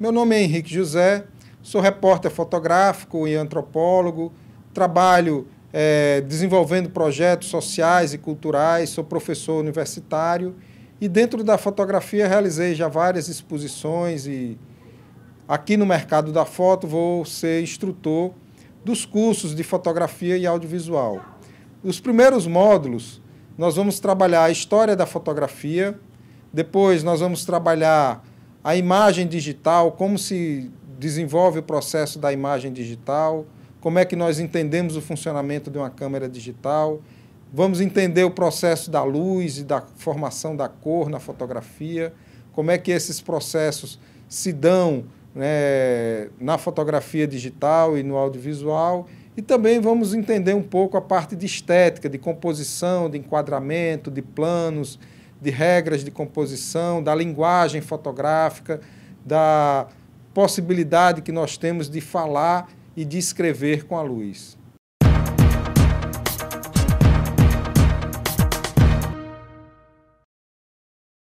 Meu nome é Henrique José, sou repórter fotográfico e antropólogo, trabalho é, desenvolvendo projetos sociais e culturais, sou professor universitário e dentro da fotografia realizei já várias exposições e aqui no mercado da foto vou ser instrutor dos cursos de fotografia e audiovisual. Os primeiros módulos nós vamos trabalhar a história da fotografia, depois nós vamos trabalhar a imagem digital, como se desenvolve o processo da imagem digital, como é que nós entendemos o funcionamento de uma câmera digital, vamos entender o processo da luz e da formação da cor na fotografia, como é que esses processos se dão né, na fotografia digital e no audiovisual. E também vamos entender um pouco a parte de estética, de composição, de enquadramento, de planos, de regras de composição, da linguagem fotográfica, da possibilidade que nós temos de falar e de escrever com a luz.